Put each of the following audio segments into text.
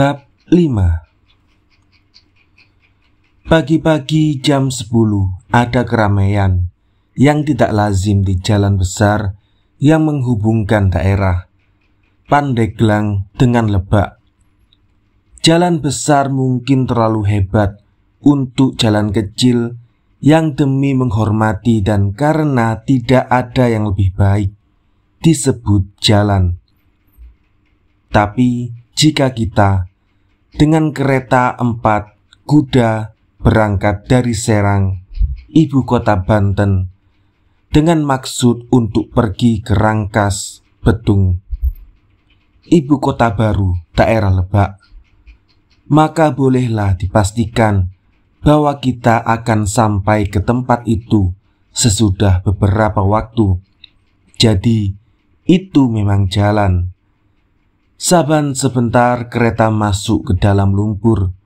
Bab 5 Pagi-pagi jam 10 ada keramaian yang tidak lazim di jalan besar yang menghubungkan daerah Pandeglang dengan Lebak. Jalan besar mungkin terlalu hebat untuk jalan kecil yang demi menghormati dan karena tidak ada yang lebih baik disebut jalan. Tapi jika kita dengan kereta empat kuda berangkat dari Serang, ibu kota Banten, dengan maksud untuk pergi ke Rangkas, Betung, ibu kota baru daerah Lebak. Maka bolehlah dipastikan bahwa kita akan sampai ke tempat itu sesudah beberapa waktu. Jadi, itu memang jalan. Saban sebentar kereta masuk ke dalam lumpur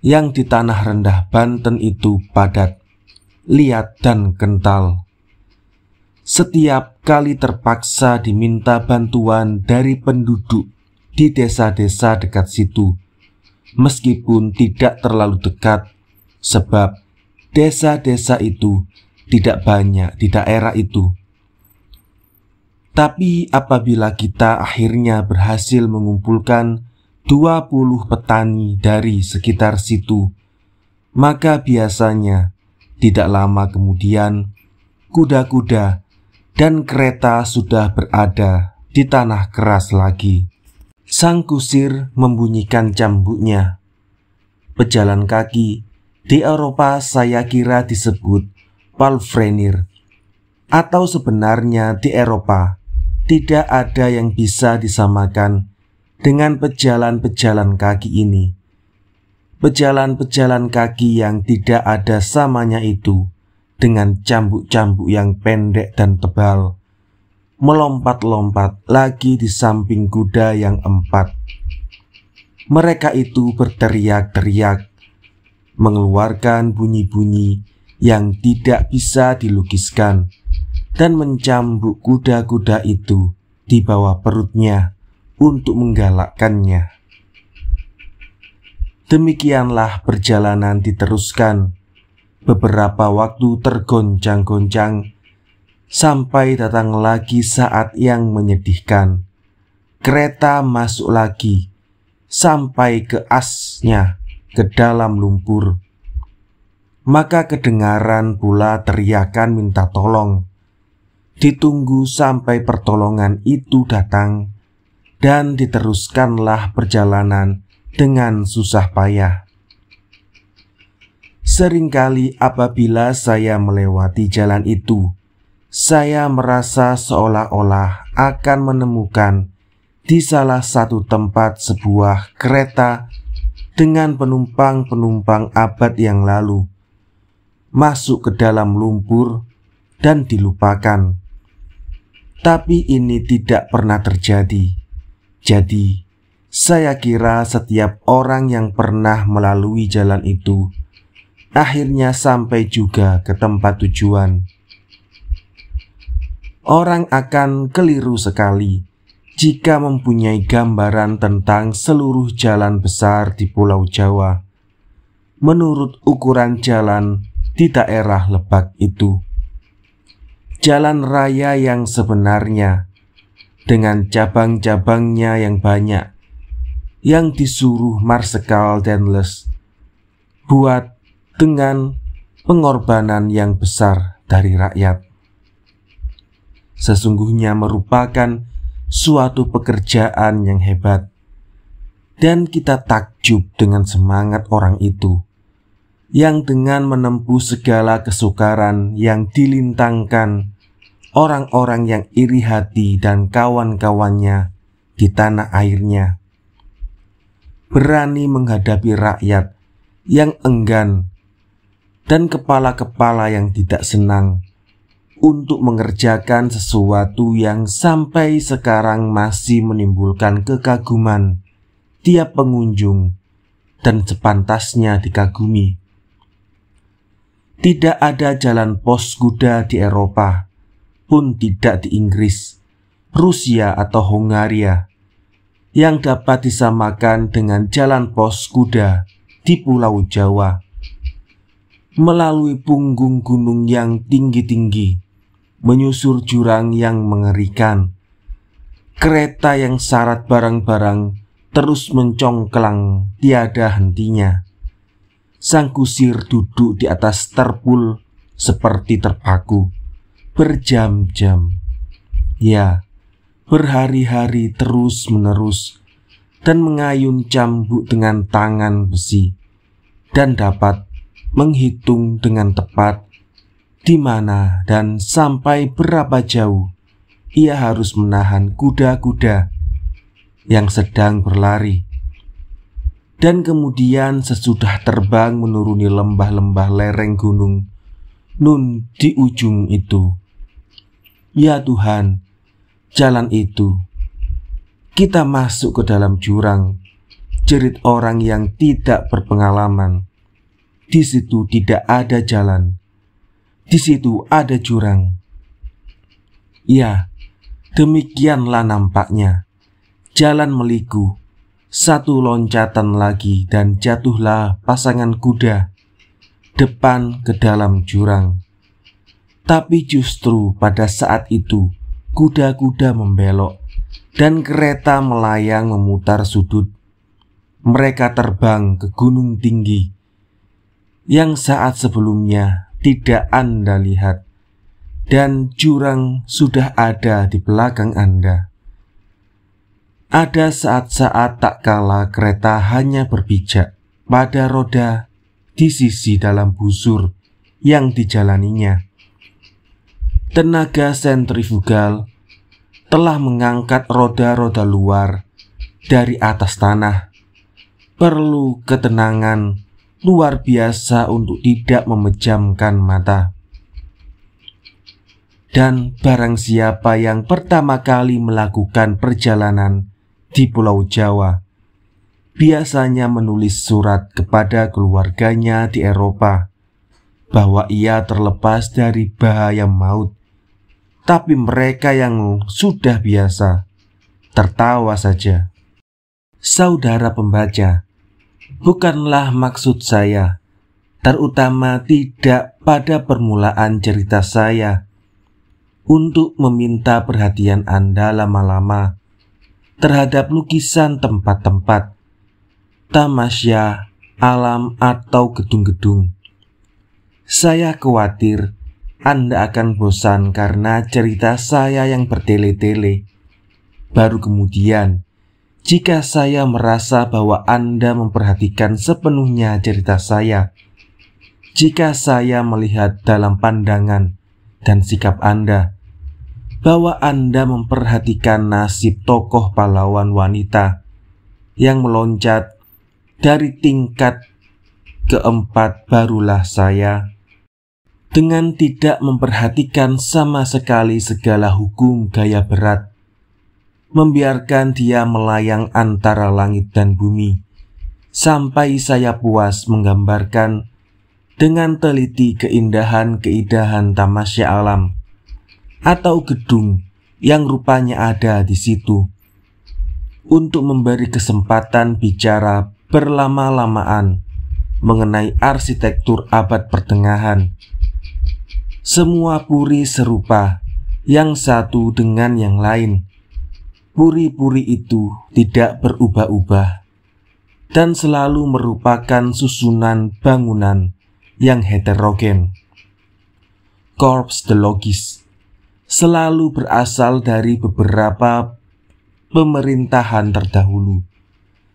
yang di tanah rendah Banten itu padat, liat dan kental. Setiap kali terpaksa diminta bantuan dari penduduk di desa-desa dekat situ, meskipun tidak terlalu dekat, sebab desa-desa itu tidak banyak di daerah itu. Tapi apabila kita akhirnya berhasil mengumpulkan 20 petani dari sekitar situ, maka biasanya tidak lama kemudian kuda-kuda dan kereta sudah berada di tanah keras lagi. Sang kusir membunyikan cambuknya. Pejalan kaki di Eropa saya kira disebut palfrenir atau sebenarnya di Eropa tidak ada yang bisa disamakan dengan pejalan-pejalan kaki ini. Pejalan-pejalan kaki yang tidak ada samanya itu dengan cambuk-cambuk yang pendek dan tebal, melompat-lompat lagi di samping kuda yang empat. Mereka itu berteriak-teriak, mengeluarkan bunyi-bunyi yang tidak bisa dilukiskan dan mencambuk kuda-kuda itu di bawah perutnya untuk menggalakkannya. Demikianlah perjalanan diteruskan. Beberapa waktu tergoncang-goncang sampai datang lagi saat yang menyedihkan. Kereta masuk lagi sampai ke asnya ke dalam lumpur maka kedengaran pula teriakan minta tolong ditunggu sampai pertolongan itu datang, dan diteruskanlah perjalanan dengan susah payah. Seringkali, apabila saya melewati jalan itu, saya merasa seolah-olah akan menemukan di salah satu tempat sebuah kereta dengan penumpang-penumpang abad yang lalu masuk ke dalam lumpur dan dilupakan tapi ini tidak pernah terjadi. Jadi, saya kira setiap orang yang pernah melalui jalan itu akhirnya sampai juga ke tempat tujuan. Orang akan keliru sekali jika mempunyai gambaran tentang seluruh jalan besar di Pulau Jawa menurut ukuran jalan di daerah Lebak itu jalan raya yang sebenarnya dengan cabang-cabangnya yang banyak yang disuruh Marsekal Denles buat dengan pengorbanan yang besar dari rakyat. Sesungguhnya merupakan suatu pekerjaan yang hebat dan kita takjub dengan semangat orang itu yang dengan menempuh segala kesukaran yang dilintangkan orang-orang yang iri hati dan kawan-kawannya di tanah airnya. Berani menghadapi rakyat yang enggan dan kepala-kepala yang tidak senang untuk mengerjakan sesuatu yang sampai sekarang masih menimbulkan kekaguman tiap pengunjung dan sepantasnya dikagumi. Tidak ada jalan pos kuda di Eropa pun tidak di Inggris, Rusia atau Hungaria yang dapat disamakan dengan jalan pos kuda di Pulau Jawa. Melalui punggung gunung yang tinggi-tinggi, menyusur jurang yang mengerikan. Kereta yang syarat barang-barang terus mencongkelang tiada hentinya. Sang kusir duduk di atas terpul seperti terpaku berjam-jam, ya, berhari-hari terus-menerus, dan mengayun cambuk dengan tangan besi, dan dapat menghitung dengan tepat di mana dan sampai berapa jauh ia harus menahan kuda-kuda yang sedang berlari. Dan kemudian sesudah terbang menuruni lembah-lembah lereng gunung Nun di ujung itu Ya Tuhan, jalan itu. Kita masuk ke dalam jurang, jerit orang yang tidak berpengalaman. Di situ tidak ada jalan. Di situ ada jurang. Ya, demikianlah nampaknya. Jalan meliku, satu loncatan lagi dan jatuhlah pasangan kuda depan ke dalam jurang. Tapi justru pada saat itu, kuda-kuda membelok dan kereta melayang memutar sudut. Mereka terbang ke gunung tinggi yang saat sebelumnya tidak Anda lihat, dan jurang sudah ada di belakang Anda. Ada saat-saat tak kala kereta hanya berpijak pada roda di sisi dalam busur yang dijalaninya tenaga sentrifugal telah mengangkat roda-roda luar dari atas tanah. Perlu ketenangan luar biasa untuk tidak memejamkan mata. Dan barang siapa yang pertama kali melakukan perjalanan di Pulau Jawa, biasanya menulis surat kepada keluarganya di Eropa bahwa ia terlepas dari bahaya maut tapi mereka yang sudah biasa tertawa saja. Saudara pembaca, bukanlah maksud saya, terutama tidak pada permulaan cerita saya, untuk meminta perhatian Anda lama-lama terhadap lukisan tempat-tempat, tamasya, alam, atau gedung-gedung. Saya khawatir anda akan bosan karena cerita saya yang bertele-tele. Baru kemudian, jika saya merasa bahwa Anda memperhatikan sepenuhnya cerita saya, jika saya melihat dalam pandangan dan sikap Anda bahwa Anda memperhatikan nasib tokoh pahlawan wanita yang meloncat dari tingkat keempat, barulah saya dengan tidak memperhatikan sama sekali segala hukum gaya berat, membiarkan dia melayang antara langit dan bumi, sampai saya puas menggambarkan dengan teliti keindahan-keindahan tamasya alam atau gedung yang rupanya ada di situ untuk memberi kesempatan bicara berlama-lamaan mengenai arsitektur abad pertengahan semua puri serupa, yang satu dengan yang lain. Puri-puri itu tidak berubah-ubah dan selalu merupakan susunan bangunan yang heterogen. Korps de Logis selalu berasal dari beberapa pemerintahan terdahulu.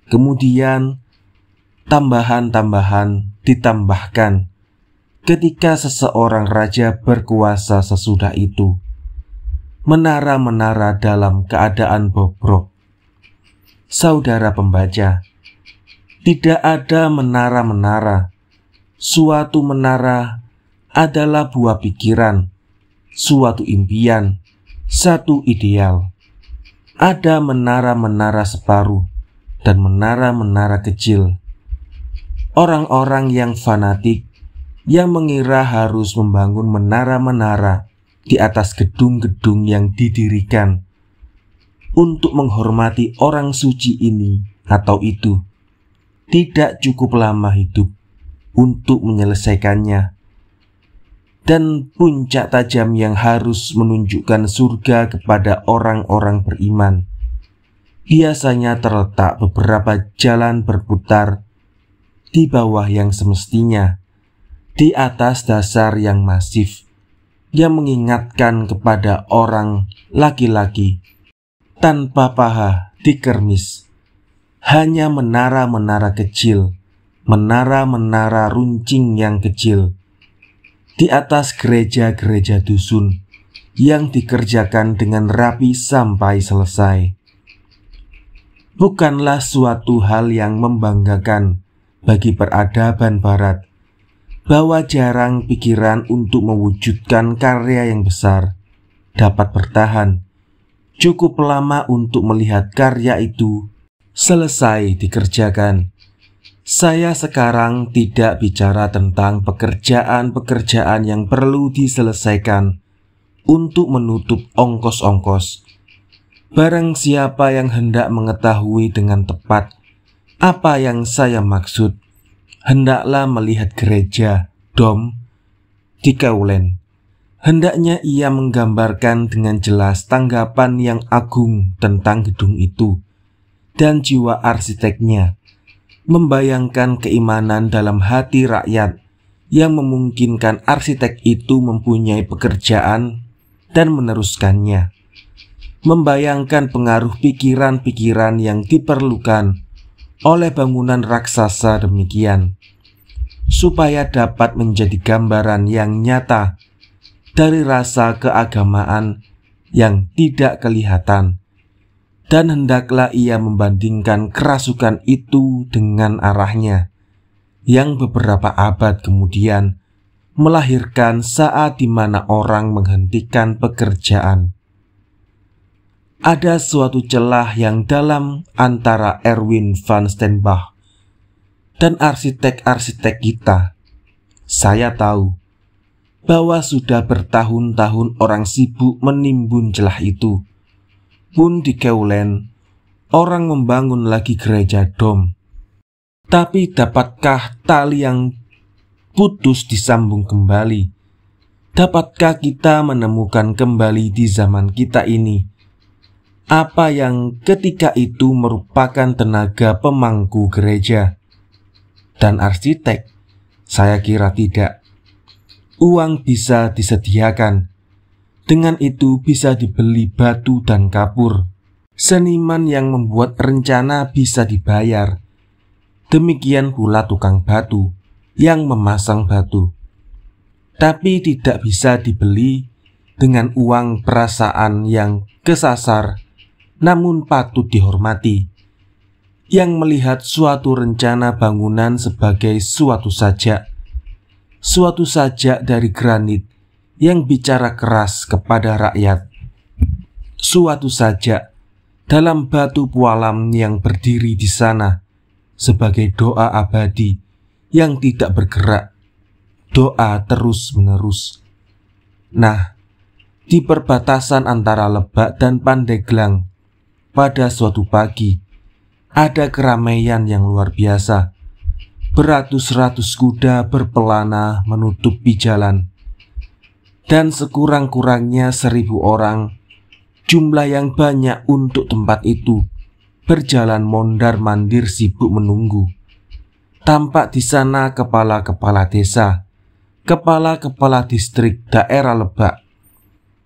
Kemudian tambahan-tambahan ditambahkan ketika seseorang raja berkuasa sesudah itu. Menara-menara dalam keadaan bobrok. Saudara pembaca, tidak ada menara-menara. Suatu menara adalah buah pikiran, suatu impian, satu ideal. Ada menara-menara separuh dan menara-menara kecil. Orang-orang yang fanatik yang mengira harus membangun menara-menara di atas gedung-gedung yang didirikan untuk menghormati orang suci ini atau itu. Tidak cukup lama hidup untuk menyelesaikannya. Dan puncak tajam yang harus menunjukkan surga kepada orang-orang beriman biasanya terletak beberapa jalan berputar di bawah yang semestinya di atas dasar yang masif yang mengingatkan kepada orang laki-laki tanpa paha di kermis. Hanya menara-menara kecil, menara-menara runcing yang kecil di atas gereja-gereja dusun yang dikerjakan dengan rapi sampai selesai. Bukanlah suatu hal yang membanggakan bagi peradaban Barat bahwa jarang pikiran untuk mewujudkan karya yang besar dapat bertahan cukup lama untuk melihat karya itu selesai dikerjakan. Saya sekarang tidak bicara tentang pekerjaan-pekerjaan yang perlu diselesaikan untuk menutup ongkos-ongkos. Barang siapa yang hendak mengetahui dengan tepat apa yang saya maksud hendaklah melihat gereja Dom di Kaulen. Hendaknya ia menggambarkan dengan jelas tanggapan yang agung tentang gedung itu dan jiwa arsiteknya, membayangkan keimanan dalam hati rakyat yang memungkinkan arsitek itu mempunyai pekerjaan dan meneruskannya, membayangkan pengaruh pikiran-pikiran yang diperlukan oleh bangunan raksasa demikian, supaya dapat menjadi gambaran yang nyata dari rasa keagamaan yang tidak kelihatan, dan hendaklah ia membandingkan kerasukan itu dengan arahnya yang beberapa abad kemudian melahirkan saat di mana orang menghentikan pekerjaan ada suatu celah yang dalam antara Erwin van Steenbach dan arsitek-arsitek kita. Saya tahu bahwa sudah bertahun-tahun orang sibuk menimbun celah itu. Pun di Keulen, orang membangun lagi gereja dom. Tapi dapatkah tali yang putus disambung kembali? Dapatkah kita menemukan kembali di zaman kita ini apa yang ketika itu merupakan tenaga pemangku gereja dan arsitek. Saya kira tidak. Uang bisa disediakan. Dengan itu bisa dibeli batu dan kapur. Seniman yang membuat rencana bisa dibayar. Demikian pula tukang batu yang memasang batu. Tapi tidak bisa dibeli dengan uang perasaan yang kesasar namun patut dihormati, yang melihat suatu rencana bangunan sebagai suatu sajak, suatu sajak dari granit yang bicara keras kepada rakyat, suatu sajak dalam batu pualam yang berdiri di sana sebagai doa abadi yang tidak bergerak, doa terus-menerus. Nah, di perbatasan antara Lebak dan Pandeglang, pada suatu pagi, ada keramaian yang luar biasa. Beratus-ratus kuda berpelana menutupi jalan. Dan sekurang-kurangnya seribu orang, jumlah yang banyak untuk tempat itu, berjalan mondar-mandir sibuk menunggu. Tampak di sana kepala-kepala desa, kepala-kepala distrik daerah lebak,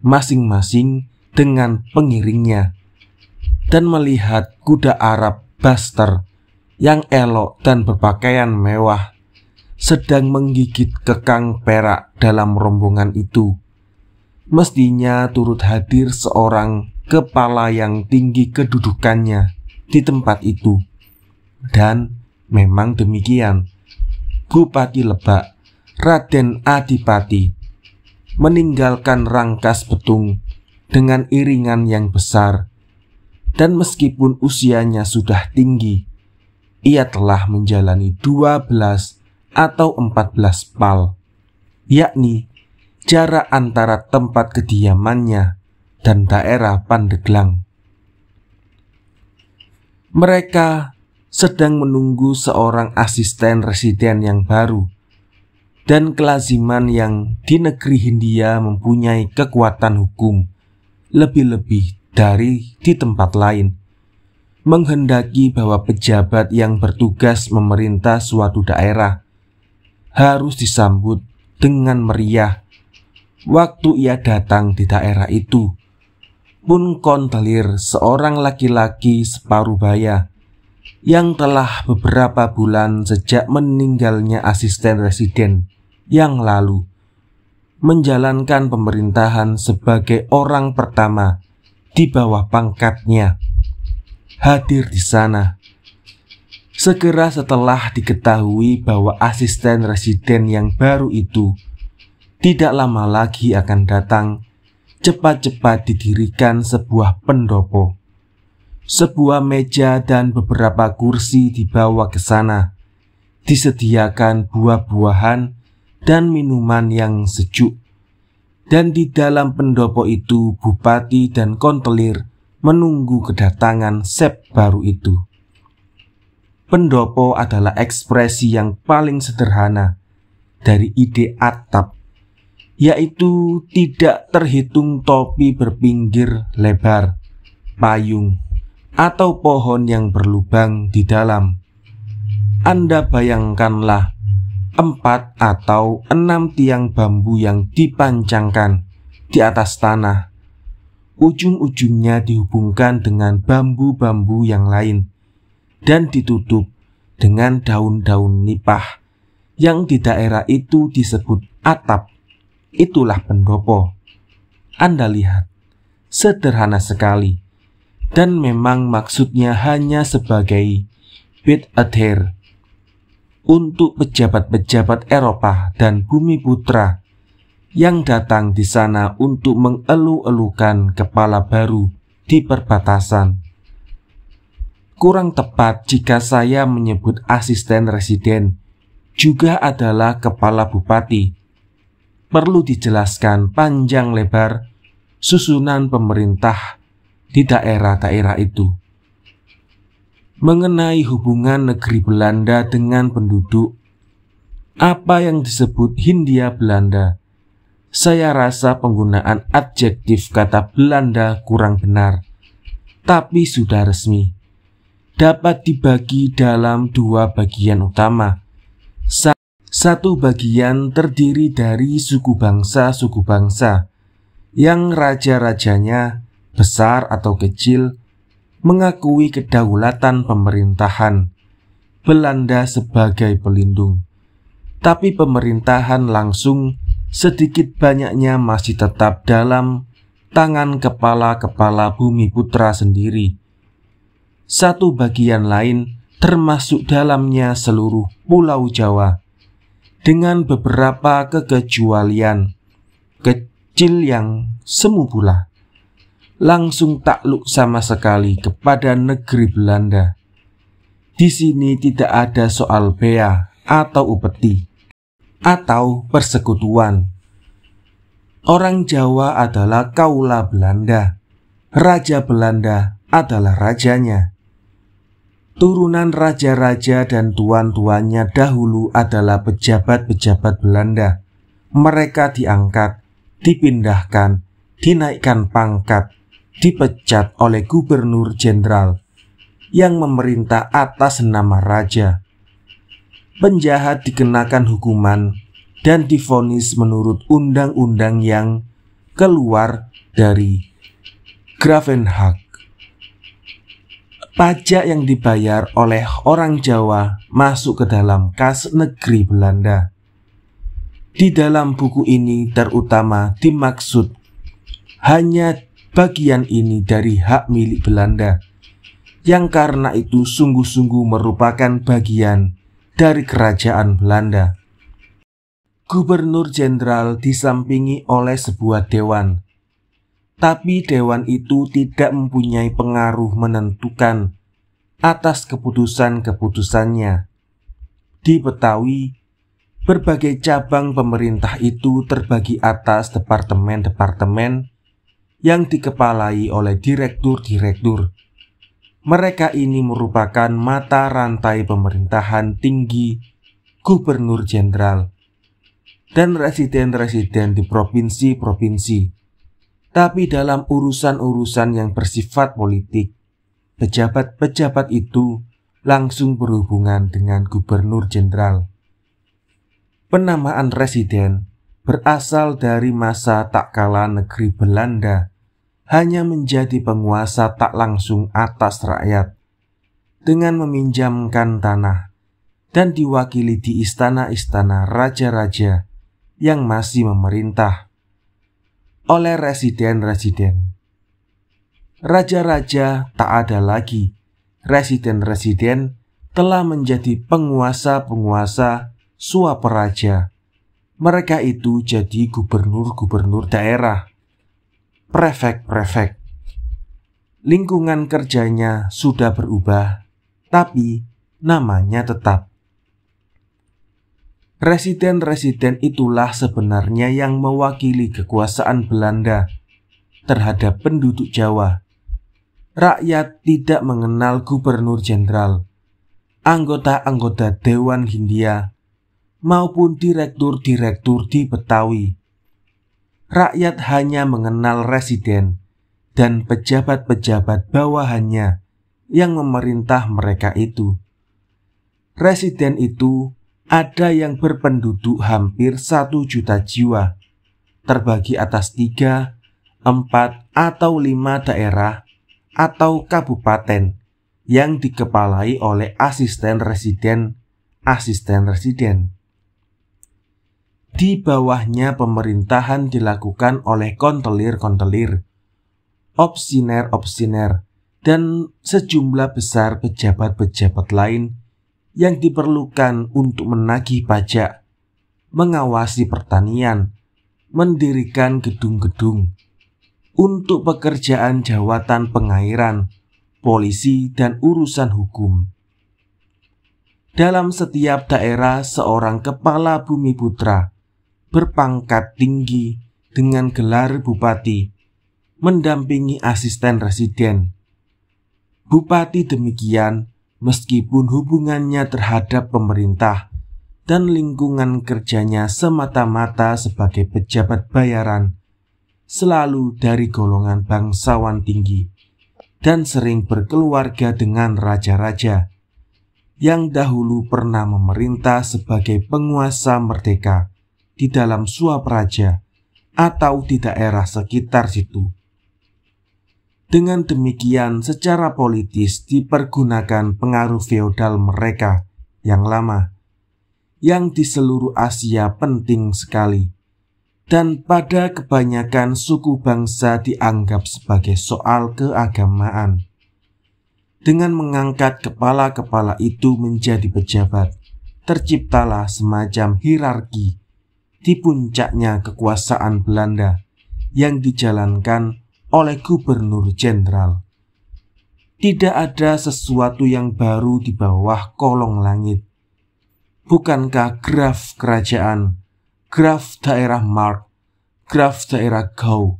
masing-masing dengan pengiringnya dan melihat kuda Arab Baster yang elok dan berpakaian mewah sedang menggigit kekang perak dalam rombongan itu. Mestinya turut hadir seorang kepala yang tinggi kedudukannya di tempat itu. Dan memang demikian. Bupati Lebak, Raden Adipati, meninggalkan rangkas betung dengan iringan yang besar dan meskipun usianya sudah tinggi, ia telah menjalani 12 atau 14 pal, yakni jarak antara tempat kediamannya dan daerah Pandeglang. Mereka sedang menunggu seorang asisten residen yang baru dan kelaziman yang di negeri Hindia mempunyai kekuatan hukum lebih-lebih dari di tempat lain, menghendaki bahwa pejabat yang bertugas memerintah suatu daerah harus disambut dengan meriah. Waktu ia datang di daerah itu, pun kontelir seorang laki-laki separuh baya yang telah beberapa bulan sejak meninggalnya asisten residen yang lalu menjalankan pemerintahan sebagai orang pertama di bawah pangkatnya hadir di sana. Segera setelah diketahui bahwa asisten residen yang baru itu tidak lama lagi akan datang, cepat-cepat didirikan sebuah pendopo. Sebuah meja dan beberapa kursi dibawa ke sana. Disediakan buah-buahan dan minuman yang sejuk dan di dalam pendopo itu bupati dan kontelir menunggu kedatangan sep baru itu. Pendopo adalah ekspresi yang paling sederhana dari ide atap, yaitu tidak terhitung topi berpinggir lebar, payung, atau pohon yang berlubang di dalam. Anda bayangkanlah empat atau enam tiang bambu yang dipancangkan di atas tanah. Ujung-ujungnya dihubungkan dengan bambu-bambu yang lain dan ditutup dengan daun-daun nipah yang di daerah itu disebut atap. Itulah pendopo. Anda lihat, sederhana sekali. Dan memang maksudnya hanya sebagai bit adhere untuk pejabat-pejabat Eropa dan bumi putra yang datang di sana untuk mengeluh-elukan kepala baru di perbatasan. Kurang tepat jika saya menyebut asisten residen juga adalah kepala bupati. Perlu dijelaskan panjang lebar susunan pemerintah di daerah-daerah itu mengenai hubungan negeri Belanda dengan penduduk, apa yang disebut Hindia Belanda. Saya rasa penggunaan adjektif kata Belanda kurang benar, tapi sudah resmi. Dapat dibagi dalam dua bagian utama. Satu bagian terdiri dari suku bangsa-suku bangsa yang raja-rajanya besar atau kecil mengakui kedaulatan pemerintahan Belanda sebagai pelindung. Tapi pemerintahan langsung sedikit banyaknya masih tetap dalam tangan kepala-kepala bumi putra sendiri. Satu bagian lain termasuk dalamnya seluruh pulau Jawa dengan beberapa kekecualian kecil yang semu pula langsung takluk sama sekali kepada negeri Belanda. Di sini tidak ada soal bea atau upeti atau persekutuan. Orang Jawa adalah kaula Belanda. Raja Belanda adalah rajanya. Turunan raja-raja dan tuan-tuannya dahulu adalah pejabat-pejabat Belanda. Mereka diangkat, dipindahkan, dinaikkan pangkat, dipecat oleh gubernur jenderal yang memerintah atas nama raja. Penjahat dikenakan hukuman dan difonis menurut undang-undang yang keluar dari Gravenhag. Pajak yang dibayar oleh orang Jawa masuk ke dalam kas negeri Belanda. Di dalam buku ini terutama dimaksud hanya bagian ini dari hak milik Belanda, yang karena itu sungguh-sungguh merupakan bagian dari kerajaan Belanda. Gubernur Jenderal disampingi oleh sebuah dewan, tapi dewan itu tidak mempunyai pengaruh menentukan atas keputusan-keputusannya. Di berbagai cabang pemerintah itu terbagi atas departemen-departemen yang dikepalai oleh direktur-direktur. Mereka ini merupakan mata rantai pemerintahan tinggi, gubernur jenderal, dan residen-residen di provinsi-provinsi. Tapi dalam urusan-urusan yang bersifat politik, pejabat-pejabat itu langsung berhubungan dengan gubernur jenderal. Penamaan residen berasal dari masa tak kala negeri Belanda hanya menjadi penguasa tak langsung atas rakyat dengan meminjamkan tanah dan diwakili di istana-istana raja-raja yang masih memerintah oleh residen-residen. Raja-raja tak ada lagi. Residen-residen telah menjadi penguasa-penguasa suap raja. Mereka itu jadi gubernur-gubernur daerah prefek-prefek. Lingkungan kerjanya sudah berubah, tapi namanya tetap. Residen-residen itulah sebenarnya yang mewakili kekuasaan Belanda terhadap penduduk Jawa. Rakyat tidak mengenal gubernur jenderal, anggota-anggota Dewan Hindia, maupun direktur-direktur di Betawi rakyat hanya mengenal residen dan pejabat-pejabat bawahannya yang memerintah mereka itu. Residen itu ada yang berpenduduk hampir satu juta jiwa, terbagi atas tiga, empat, atau lima daerah atau kabupaten yang dikepalai oleh asisten residen, asisten residen di bawahnya pemerintahan dilakukan oleh kontelir-kontelir, opsiner-opsiner, dan sejumlah besar pejabat-pejabat lain yang diperlukan untuk menagih pajak, mengawasi pertanian, mendirikan gedung-gedung, untuk pekerjaan jawatan pengairan, polisi, dan urusan hukum. Dalam setiap daerah, seorang kepala bumi putra – berpangkat tinggi dengan gelar bupati mendampingi asisten residen. Bupati demikian meskipun hubungannya terhadap pemerintah dan lingkungan kerjanya semata-mata sebagai pejabat bayaran selalu dari golongan bangsawan tinggi dan sering berkeluarga dengan raja-raja yang dahulu pernah memerintah sebagai penguasa merdeka di dalam suap raja atau di daerah sekitar situ. Dengan demikian, secara politis dipergunakan pengaruh feodal mereka yang lama, yang di seluruh Asia penting sekali, dan pada kebanyakan suku bangsa dianggap sebagai soal keagamaan. Dengan mengangkat kepala-kepala itu menjadi pejabat, terciptalah semacam hierarki di puncaknya kekuasaan Belanda yang dijalankan oleh Gubernur Jenderal. Tidak ada sesuatu yang baru di bawah kolong langit. Bukankah graf kerajaan, graf daerah Mark, graf daerah Gau,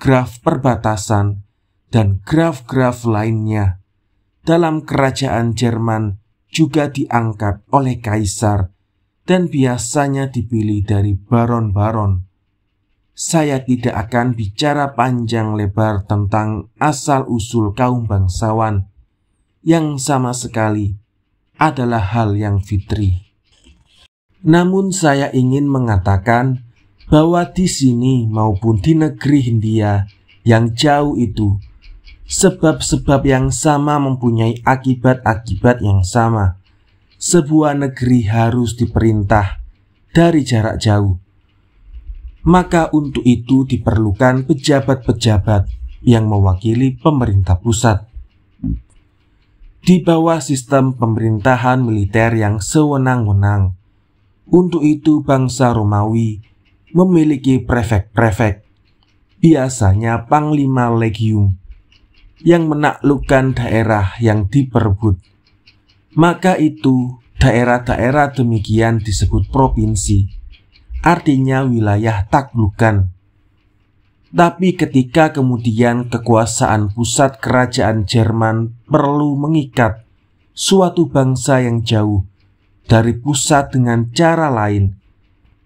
graf perbatasan, dan graf-graf lainnya dalam kerajaan Jerman juga diangkat oleh kaisar dan biasanya dipilih dari baron-baron. Saya tidak akan bicara panjang lebar tentang asal-usul kaum bangsawan yang sama sekali adalah hal yang fitri. Namun saya ingin mengatakan bahwa di sini maupun di negeri Hindia yang jauh itu sebab-sebab yang sama mempunyai akibat-akibat yang sama sebuah negeri harus diperintah dari jarak jauh. Maka untuk itu diperlukan pejabat-pejabat yang mewakili pemerintah pusat. Di bawah sistem pemerintahan militer yang sewenang-wenang, untuk itu bangsa Romawi memiliki prefek-prefek, biasanya panglima legium, yang menaklukkan daerah yang diperbut. Maka itu daerah-daerah demikian disebut provinsi, artinya wilayah taklukan. Tapi ketika kemudian kekuasaan pusat kerajaan Jerman perlu mengikat suatu bangsa yang jauh dari pusat dengan cara lain,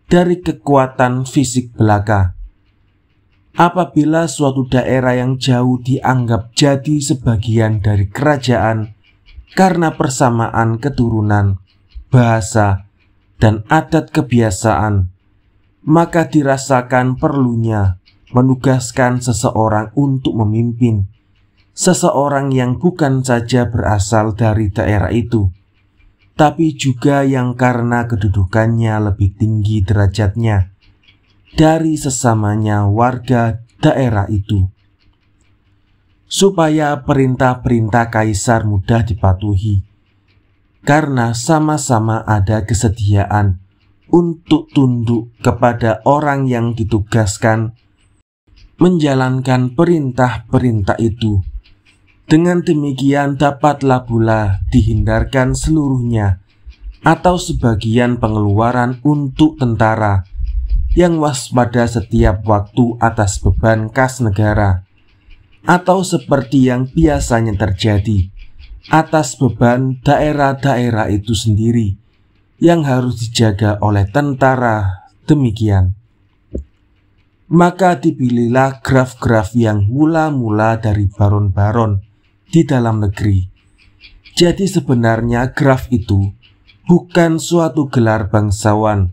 dari kekuatan fisik belaka. Apabila suatu daerah yang jauh dianggap jadi sebagian dari kerajaan, karena persamaan keturunan, bahasa, dan adat kebiasaan, maka dirasakan perlunya menugaskan seseorang untuk memimpin, seseorang yang bukan saja berasal dari daerah itu, tapi juga yang karena kedudukannya lebih tinggi derajatnya dari sesamanya warga daerah itu supaya perintah-perintah kaisar mudah dipatuhi, karena sama-sama ada kesediaan untuk tunduk kepada orang yang ditugaskan menjalankan perintah-perintah itu. Dengan demikian, dapatlah pula dihindarkan seluruhnya atau sebagian pengeluaran untuk tentara yang waspada setiap waktu atas beban kas negara atau seperti yang biasanya terjadi atas beban daerah-daerah itu sendiri yang harus dijaga oleh tentara demikian. Maka dipilihlah graf-graf yang mula-mula dari baron-baron di dalam negeri. Jadi sebenarnya graf itu bukan suatu gelar bangsawan,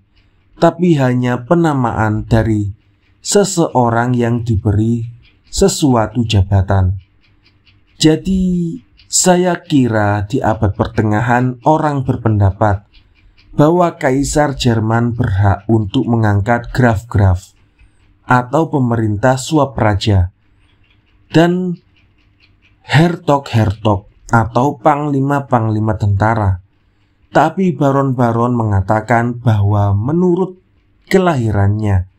tapi hanya penamaan dari seseorang yang diberi sesuatu jabatan. Jadi, saya kira di abad pertengahan orang berpendapat bahwa kaisar Jerman berhak untuk mengangkat graf-graf atau pemerintah suap raja dan hertog-hertog atau panglima-panglima tentara. Tapi baron-baron mengatakan bahwa menurut kelahirannya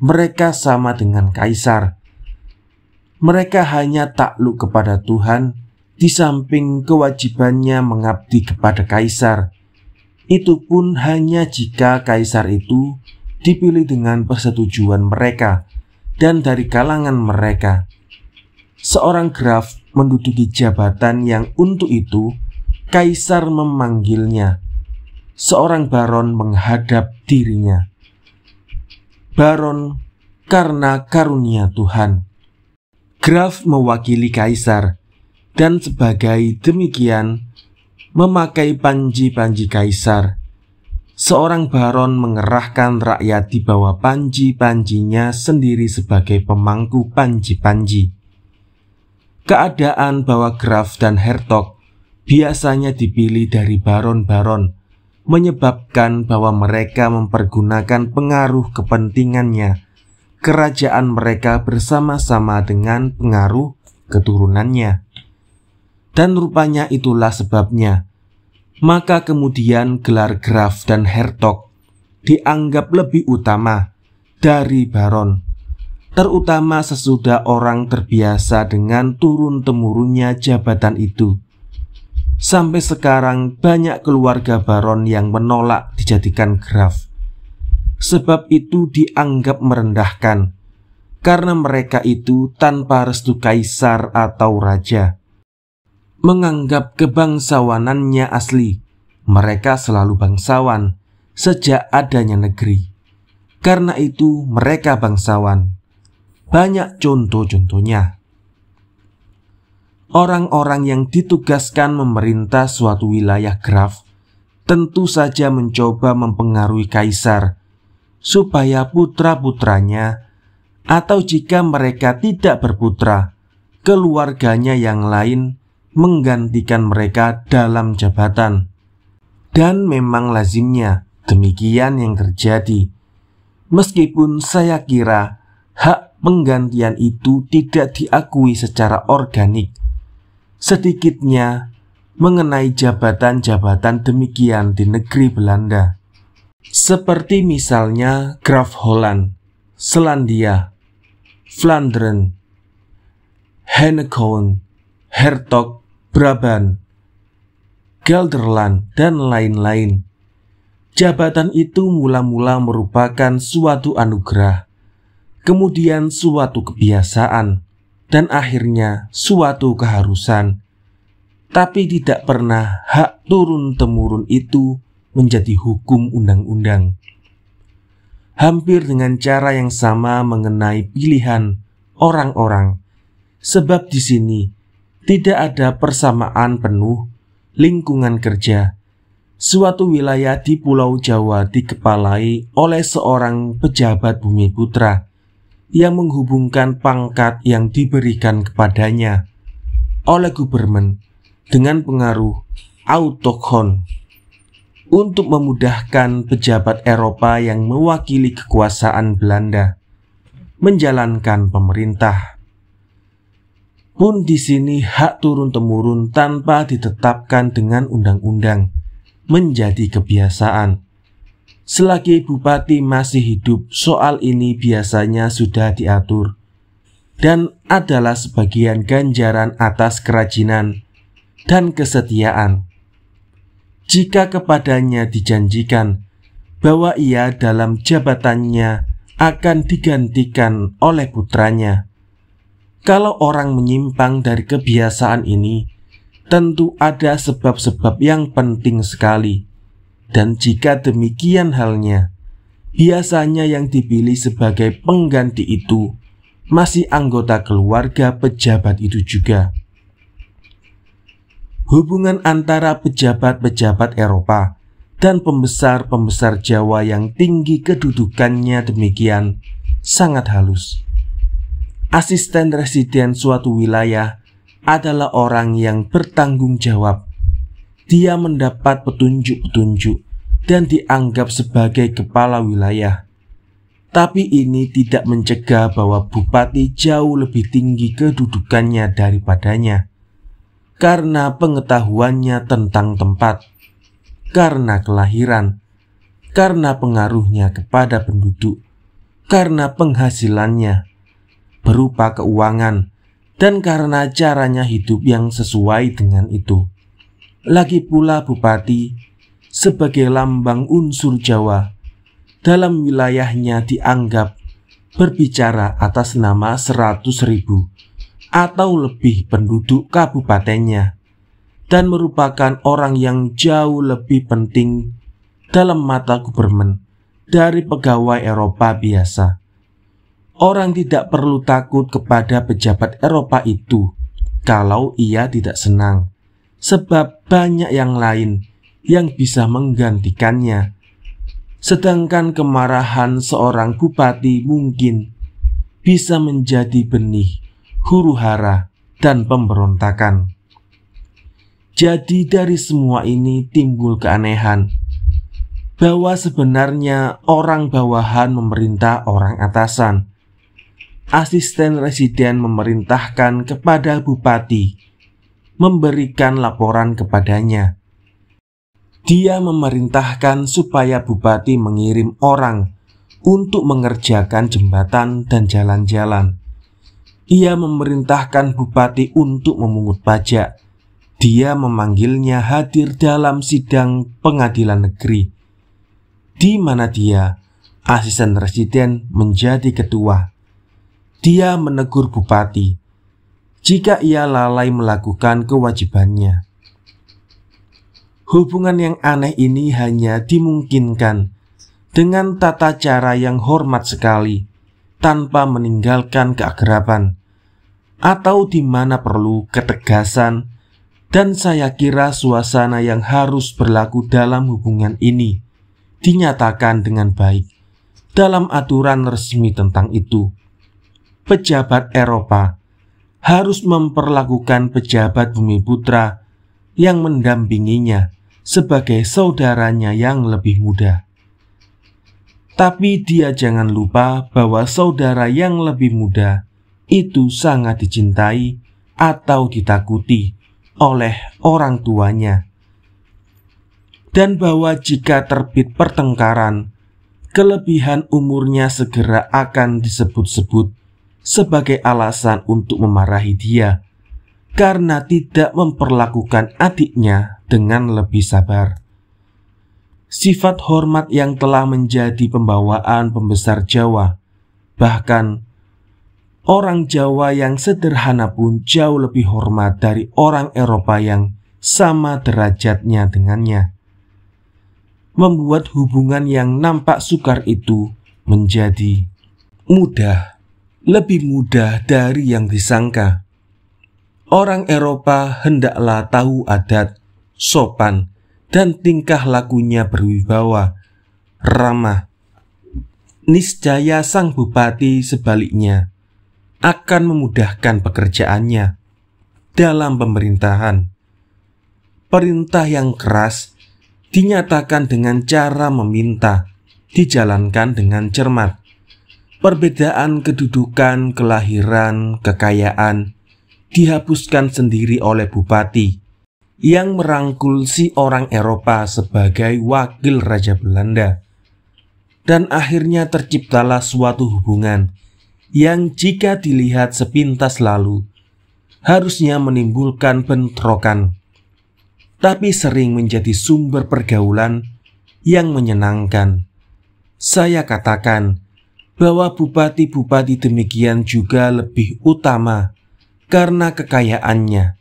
mereka sama dengan kaisar mereka hanya takluk kepada Tuhan di samping kewajibannya mengabdi kepada kaisar. Itu pun hanya jika kaisar itu dipilih dengan persetujuan mereka dan dari kalangan mereka. Seorang Graf menduduki jabatan yang untuk itu kaisar memanggilnya. Seorang baron menghadap dirinya. Baron karena karunia Tuhan Graf mewakili kaisar dan sebagai demikian memakai panji-panji kaisar. Seorang baron mengerahkan rakyat di bawah panji-panjinya sendiri sebagai pemangku panji-panji. Keadaan bahwa Graf dan Hertog biasanya dipilih dari baron-baron menyebabkan bahwa mereka mempergunakan pengaruh kepentingannya kerajaan mereka bersama-sama dengan pengaruh keturunannya. Dan rupanya itulah sebabnya. Maka kemudian gelar Graf dan Hertog dianggap lebih utama dari Baron, terutama sesudah orang terbiasa dengan turun-temurunnya jabatan itu. Sampai sekarang banyak keluarga Baron yang menolak dijadikan Graf sebab itu dianggap merendahkan, karena mereka itu tanpa restu kaisar atau raja. Menganggap kebangsawanannya asli, mereka selalu bangsawan sejak adanya negeri. Karena itu mereka bangsawan. Banyak contoh-contohnya. Orang-orang yang ditugaskan memerintah suatu wilayah graf tentu saja mencoba mempengaruhi kaisar supaya putra-putranya, atau jika mereka tidak berputra, keluarganya yang lain menggantikan mereka dalam jabatan. Dan memang lazimnya demikian yang terjadi. Meskipun saya kira hak penggantian itu tidak diakui secara organik, sedikitnya mengenai jabatan-jabatan demikian di negeri Belanda seperti misalnya Graf Holland, Selandia, Flandren, Hennekoen, Hertog, Brabant, Gelderland, dan lain-lain. Jabatan itu mula-mula merupakan suatu anugerah, kemudian suatu kebiasaan, dan akhirnya suatu keharusan. Tapi tidak pernah hak turun-temurun itu menjadi hukum undang-undang. Hampir dengan cara yang sama mengenai pilihan orang-orang, sebab di sini tidak ada persamaan penuh lingkungan kerja. Suatu wilayah di Pulau Jawa dikepalai oleh seorang pejabat bumi putra yang menghubungkan pangkat yang diberikan kepadanya oleh gubernur dengan pengaruh autokhon untuk memudahkan pejabat Eropa yang mewakili kekuasaan Belanda menjalankan pemerintah. Pun di sini hak turun-temurun tanpa ditetapkan dengan undang-undang menjadi kebiasaan. Selagi bupati masih hidup, soal ini biasanya sudah diatur dan adalah sebagian ganjaran atas kerajinan dan kesetiaan jika kepadanya dijanjikan bahwa ia dalam jabatannya akan digantikan oleh putranya. Kalau orang menyimpang dari kebiasaan ini, tentu ada sebab-sebab yang penting sekali. Dan jika demikian halnya, biasanya yang dipilih sebagai pengganti itu masih anggota keluarga pejabat itu juga hubungan antara pejabat-pejabat Eropa dan pembesar-pembesar Jawa yang tinggi kedudukannya demikian sangat halus. Asisten residen suatu wilayah adalah orang yang bertanggung jawab. Dia mendapat petunjuk-petunjuk dan dianggap sebagai kepala wilayah. Tapi ini tidak mencegah bahwa bupati jauh lebih tinggi kedudukannya daripadanya karena pengetahuannya tentang tempat, karena kelahiran, karena pengaruhnya kepada penduduk, karena penghasilannya berupa keuangan, dan karena caranya hidup yang sesuai dengan itu. Lagi pula bupati sebagai lambang unsur Jawa dalam wilayahnya dianggap berbicara atas nama seratus ribu atau lebih penduduk kabupatennya dan merupakan orang yang jauh lebih penting dalam mata gubernur dari pegawai Eropa biasa. Orang tidak perlu takut kepada pejabat Eropa itu kalau ia tidak senang, sebab banyak yang lain yang bisa menggantikannya. Sedangkan kemarahan seorang bupati mungkin bisa menjadi benih huru hara, dan pemberontakan. Jadi dari semua ini timbul keanehan bahwa sebenarnya orang bawahan memerintah orang atasan. Asisten residen memerintahkan kepada bupati memberikan laporan kepadanya. Dia memerintahkan supaya bupati mengirim orang untuk mengerjakan jembatan dan jalan-jalan. Ia memerintahkan bupati untuk memungut pajak. Dia memanggilnya hadir dalam sidang pengadilan negeri, di mana dia, asisten residen, menjadi ketua. Dia menegur bupati jika ia lalai melakukan kewajibannya. Hubungan yang aneh ini hanya dimungkinkan dengan tata cara yang hormat sekali, tanpa meninggalkan keakraban atau di mana perlu ketegasan dan saya kira suasana yang harus berlaku dalam hubungan ini dinyatakan dengan baik dalam aturan resmi tentang itu. Pejabat Eropa harus memperlakukan pejabat Bumi Putra yang mendampinginya sebagai saudaranya yang lebih muda. Tapi dia jangan lupa bahwa saudara yang lebih muda itu sangat dicintai atau ditakuti oleh orang tuanya, dan bahwa jika terbit pertengkaran, kelebihan umurnya segera akan disebut-sebut sebagai alasan untuk memarahi dia karena tidak memperlakukan adiknya dengan lebih sabar. Sifat hormat yang telah menjadi pembawaan pembesar Jawa, bahkan orang Jawa yang sederhana pun jauh lebih hormat dari orang Eropa yang sama derajatnya dengannya. Membuat hubungan yang nampak sukar itu menjadi mudah, lebih mudah dari yang disangka. Orang Eropa hendaklah tahu adat, sopan, dan tingkah lakunya berwibawa, ramah. Niscaya sang bupati sebaliknya akan memudahkan pekerjaannya dalam pemerintahan. Perintah yang keras dinyatakan dengan cara meminta, dijalankan dengan cermat. Perbedaan kedudukan, kelahiran, kekayaan dihapuskan sendiri oleh bupati yang merangkul si orang Eropa sebagai wakil Raja Belanda. Dan akhirnya terciptalah suatu hubungan yang jika dilihat sepintas lalu harusnya menimbulkan bentrokan, tapi sering menjadi sumber pergaulan yang menyenangkan. Saya katakan bahwa bupati-bupati demikian juga lebih utama karena kekayaannya,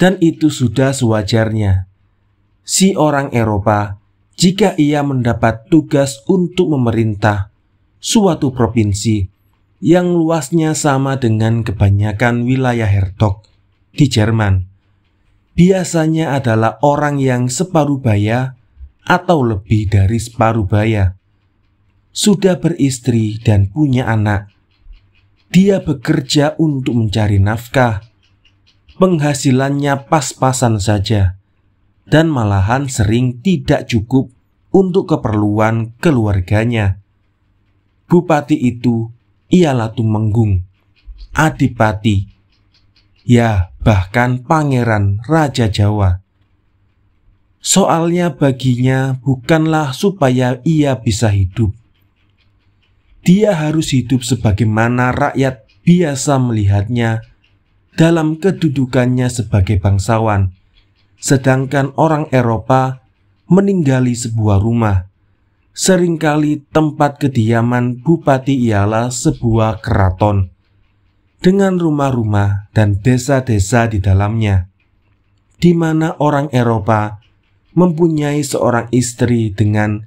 dan itu sudah sewajarnya. Si orang Eropa, jika ia mendapat tugas untuk memerintah suatu provinsi, yang luasnya sama dengan kebanyakan wilayah Hertog di Jerman. Biasanya adalah orang yang separuh baya atau lebih dari separuh baya. Sudah beristri dan punya anak. Dia bekerja untuk mencari nafkah. Penghasilannya pas-pasan saja dan malahan sering tidak cukup untuk keperluan keluarganya. Bupati itu ialah Tumenggung, Adipati, ya bahkan pangeran Raja Jawa. Soalnya baginya bukanlah supaya ia bisa hidup. Dia harus hidup sebagaimana rakyat biasa melihatnya dalam kedudukannya sebagai bangsawan, sedangkan orang Eropa meninggali sebuah rumah seringkali tempat kediaman bupati ialah sebuah keraton dengan rumah-rumah dan desa-desa di dalamnya, di mana orang Eropa mempunyai seorang istri dengan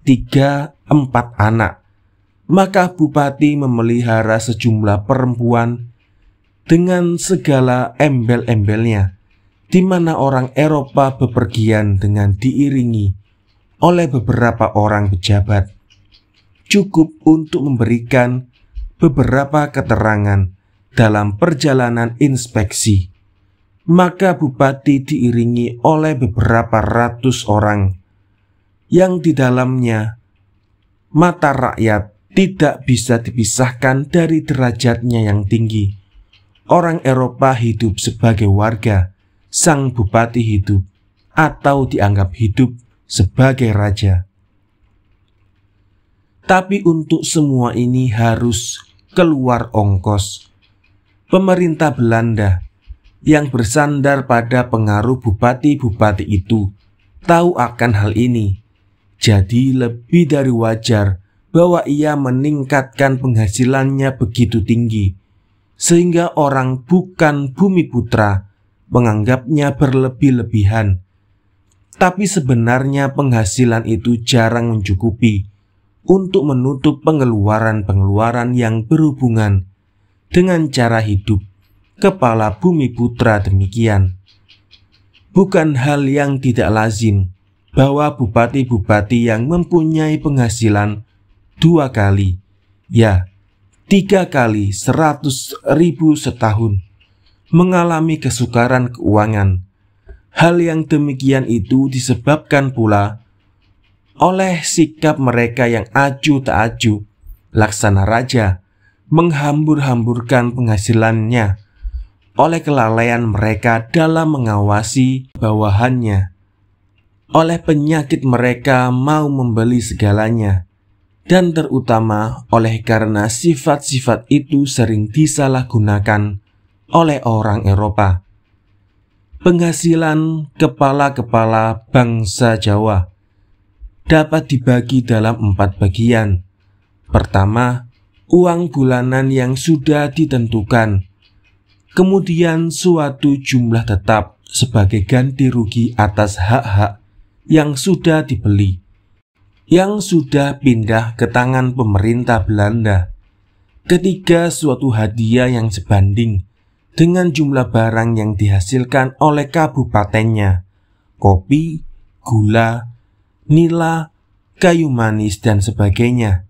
tiga empat anak. Maka bupati memelihara sejumlah perempuan dengan segala embel-embelnya, di mana orang Eropa bepergian dengan diiringi oleh beberapa orang pejabat cukup untuk memberikan beberapa keterangan dalam perjalanan inspeksi. Maka bupati diiringi oleh beberapa ratus orang yang di dalamnya mata rakyat tidak bisa dipisahkan dari derajatnya yang tinggi. Orang Eropa hidup sebagai warga, sang bupati hidup atau dianggap hidup sebagai raja. Tapi untuk semua ini harus keluar ongkos. Pemerintah Belanda yang bersandar pada pengaruh bupati-bupati itu tahu akan hal ini. Jadi lebih dari wajar bahwa ia meningkatkan penghasilannya begitu tinggi sehingga orang bukan bumi putra menganggapnya berlebih-lebihan tapi sebenarnya penghasilan itu jarang mencukupi untuk menutup pengeluaran-pengeluaran yang berhubungan dengan cara hidup kepala bumi putra demikian. Bukan hal yang tidak lazim bahwa bupati-bupati yang mempunyai penghasilan dua kali, ya tiga kali seratus ribu setahun mengalami kesukaran keuangan Hal yang demikian itu disebabkan pula oleh sikap mereka yang acuh tak acuh laksana raja, menghambur-hamburkan penghasilannya oleh kelalaian mereka dalam mengawasi bawahannya, oleh penyakit mereka mau membeli segalanya, dan terutama oleh karena sifat-sifat itu sering disalahgunakan oleh orang Eropa penghasilan kepala-kepala bangsa Jawa dapat dibagi dalam empat bagian. Pertama, uang bulanan yang sudah ditentukan. Kemudian suatu jumlah tetap sebagai ganti rugi atas hak-hak yang sudah dibeli, yang sudah pindah ke tangan pemerintah Belanda. Ketiga, suatu hadiah yang sebanding dengan jumlah barang yang dihasilkan oleh kabupatennya, kopi, gula, nila, kayu manis, dan sebagainya.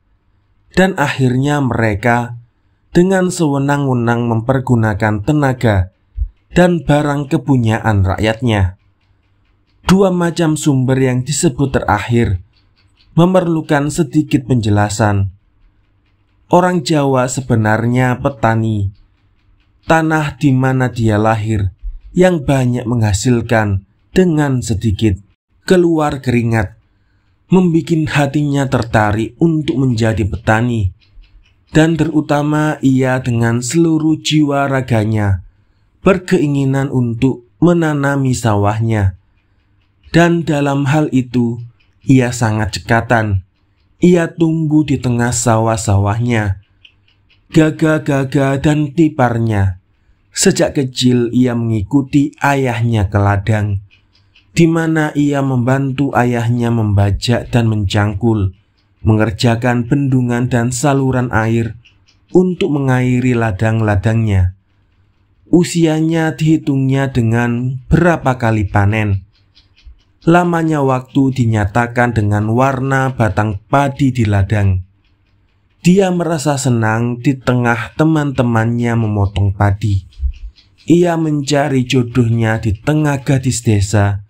Dan akhirnya mereka dengan sewenang-wenang mempergunakan tenaga dan barang kepunyaan rakyatnya. Dua macam sumber yang disebut terakhir memerlukan sedikit penjelasan. Orang Jawa sebenarnya petani, tanah di mana dia lahir yang banyak menghasilkan dengan sedikit keluar keringat, membuat hatinya tertarik untuk menjadi petani, dan terutama ia dengan seluruh jiwa raganya berkeinginan untuk menanami sawahnya. Dan dalam hal itu, ia sangat cekatan. Ia tumbuh di tengah sawah-sawahnya Gaga-gaga dan tiparnya. Sejak kecil ia mengikuti ayahnya ke ladang, di mana ia membantu ayahnya membajak dan mencangkul, mengerjakan bendungan dan saluran air untuk mengairi ladang-ladangnya. Usianya dihitungnya dengan berapa kali panen. Lamanya waktu dinyatakan dengan warna batang padi di ladang. Dia merasa senang di tengah teman-temannya memotong padi. Ia mencari jodohnya di tengah gadis desa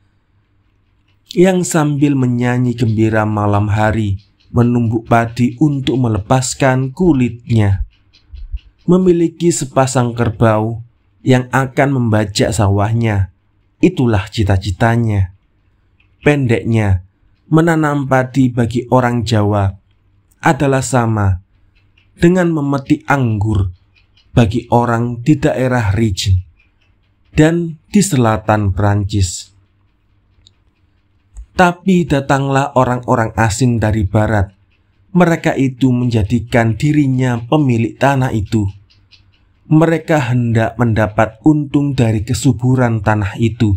yang sambil menyanyi gembira malam hari menumbuk padi untuk melepaskan kulitnya. Memiliki sepasang kerbau yang akan membajak sawahnya, itulah cita-citanya. Pendeknya, menanam padi bagi orang Jawa adalah sama dengan memetik anggur bagi orang di daerah Region dan di selatan Prancis. Tapi datanglah orang-orang asing dari barat. Mereka itu menjadikan dirinya pemilik tanah itu. Mereka hendak mendapat untung dari kesuburan tanah itu